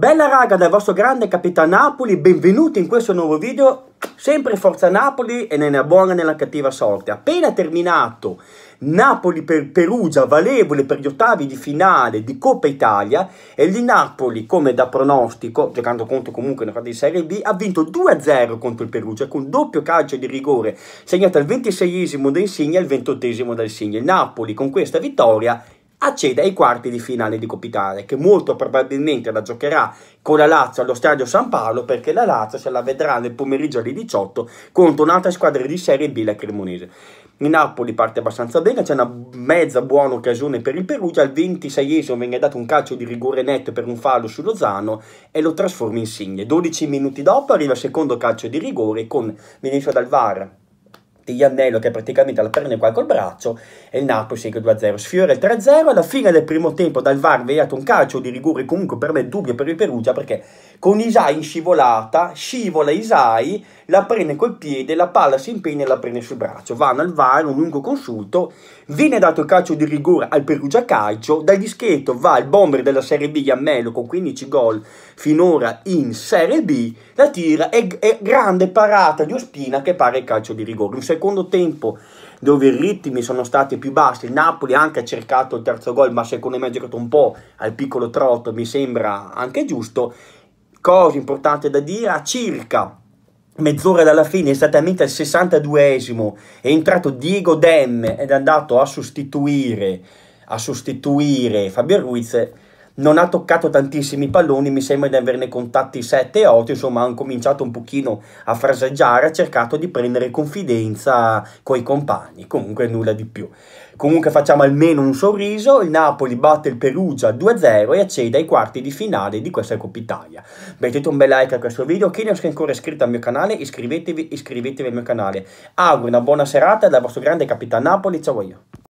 Bella raga dal vostro grande capitano Napoli, benvenuti in questo nuovo video, sempre Forza Napoli e nella buona e nella cattiva sorte. Appena terminato Napoli per Perugia, valevole per gli ottavi di finale di Coppa Italia e il Napoli, come da pronostico, giocando contro comunque una di Serie B, ha vinto 2-0 contro il Perugia con doppio calcio di rigore, segnato al 26esimo da Insigne e al 28esimo da Insigne. Il Napoli con questa vittoria accede ai quarti di finale di Coppa Italia, che molto probabilmente la giocherà con la Lazio allo Stadio San Paolo, perché la Lazio se la vedrà nel pomeriggio alle 18 contro un'altra squadra di Serie B, la Cremonese. Il Napoli parte abbastanza bene, c'è una mezza buona occasione per il Perugia, al 26esimo viene dato un calcio di rigore netto per un fallo su Lozano e lo trasforma in signe. 12 minuti dopo arriva il secondo calcio di rigore con Vinicio Dalvar Iannello che praticamente la prende qua col braccio e il Napoli segue 2-0. Sfiora il 3-0 alla fine del primo tempo dal VAR veiato un calcio di rigore comunque per me dubbio per il Perugia perché con Isai in scivolata scivola Isai, la prende col piede, la palla si impegna e la prende sul braccio. Vanno al VAR, un lungo consulto, viene dato il calcio di rigore al Perugia Calcio, dal dischetto va il bomber della Serie B Iannello con 15 gol finora in Serie B, la tira e, e grande parata di Ospina che pare il calcio di rigore. Un secondo tempo dove i ritmi sono stati più bassi, il Napoli anche ha cercato il terzo gol, ma secondo me ha giocato un po' al piccolo trotto, mi sembra anche giusto. Cosa importante da dire, a circa mezz'ora dalla fine, esattamente al 62esimo, è entrato Diego Demme ed è andato a sostituire, a sostituire Fabio Ruiz non ha toccato tantissimi palloni, mi sembra di averne contatti 7 8, insomma hanno cominciato un pochino a fraseggiare, ha cercato di prendere confidenza con i compagni, comunque nulla di più. Comunque facciamo almeno un sorriso, il Napoli batte il Perugia 2-0 e accede ai quarti di finale di questa Coppa Italia. Mettete un bel like a questo video, chi non è ancora iscritto al mio canale iscrivetevi, iscrivetevi al mio canale. Auguro una buona serata dal vostro grande capitano Napoli, ciao voi.